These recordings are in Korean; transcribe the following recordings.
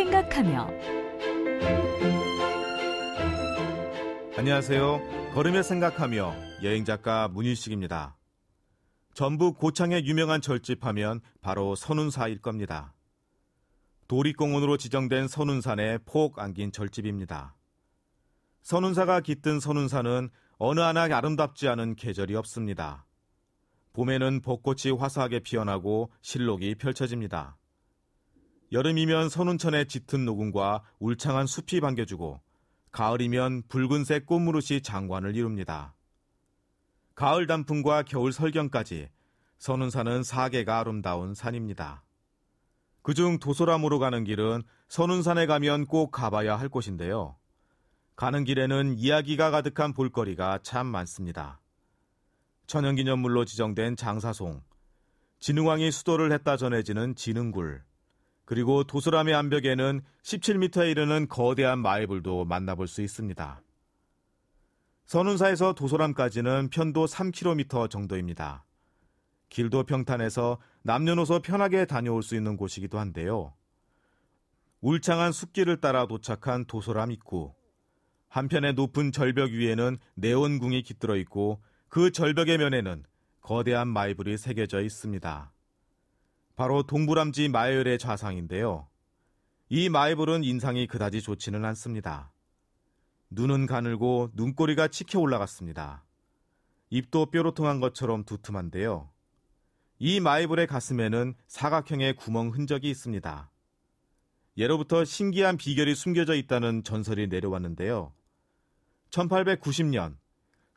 생각하며 안녕하세요. 걸음에 생각하며 여행 작가 문일식입니다. 전북 고창의 유명한 절집하면 바로 선운사일 겁니다. 도립공원으로 지정된 선운산에 폭 안긴 절집입니다. 선운사가 깃든 선운산은 어느 하나 아름답지 않은 계절이 없습니다. 봄에는 벚꽃이 화사하게 피어나고 실록이 펼쳐집니다. 여름이면 선운천의 짙은 녹음과 울창한 숲이 반겨주고 가을이면 붉은색 꽃무릇이 장관을 이룹니다. 가을 단풍과 겨울 설경까지 선운산은 사계가 아름다운 산입니다. 그중 도소람으로 가는 길은 선운산에 가면 꼭 가봐야 할 곳인데요. 가는 길에는 이야기가 가득한 볼거리가 참 많습니다. 천연기념물로 지정된 장사송, 진흥왕이 수도를 했다 전해지는 진흥굴, 그리고 도스람의 암벽에는 17m에 이르는 거대한 마이불도 만나볼 수 있습니다. 선운사에서 도소람까지는 편도 3km 정도입니다. 길도 평탄해서 남녀노소 편하게 다녀올 수 있는 곳이기도 한데요. 울창한 숲길을 따라 도착한 도소람 입구. 한편의 높은 절벽 위에는 네온궁이 깃들어 있고 그 절벽의 면에는 거대한 마이불이 새겨져 있습니다. 바로 동부람지 마을의 좌상인데요. 이 마애볼은 인상이 그다지 좋지는 않습니다. 눈은 가늘고 눈꼬리가 치켜 올라갔습니다. 입도 뾰로통한 것처럼 두툼한데요. 이마이블의 가슴에는 사각형의 구멍 흔적이 있습니다. 예로부터 신기한 비결이 숨겨져 있다는 전설이 내려왔는데요. 1890년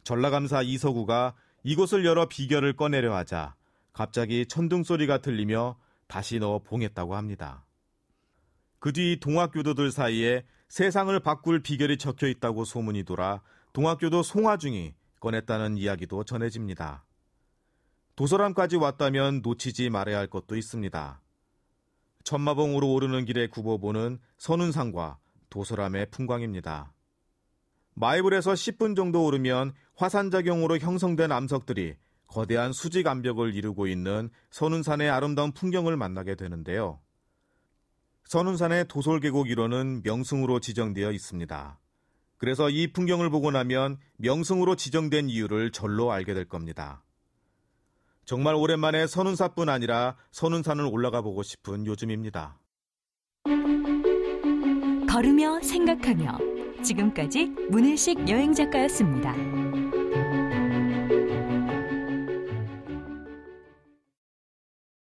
전라감사 이서구가 이곳을 열어 비결을 꺼내려 하자 갑자기 천둥 소리가 들리며 다시 넣어 봉했다고 합니다. 그 뒤 동학교도들 사이에 세상을 바꿀 비결이 적혀 있다고 소문이 돌아 동학교도 송화중이 꺼냈다는 이야기도 전해집니다. 도서람까지 왔다면 놓치지 말아야 할 것도 있습니다. 천마봉으로 오르는 길에 굽어보는 선운상과 도서람의 풍광입니다. 마이블에서 10분 정도 오르면 화산작용으로 형성된 암석들이 거대한 수직 암벽을 이루고 있는 선운산의 아름다운 풍경을 만나게 되는데요. 선운산의 도솔계곡 일원은 명승으로 지정되어 있습니다. 그래서 이 풍경을 보고 나면 명승으로 지정된 이유를 절로 알게 될 겁니다. 정말 오랜만에 선운사뿐 아니라 선운산을 올라가 보고 싶은 요즘입니다. 걸으며 생각하며 지금까지 문일식 여행작가였습니다.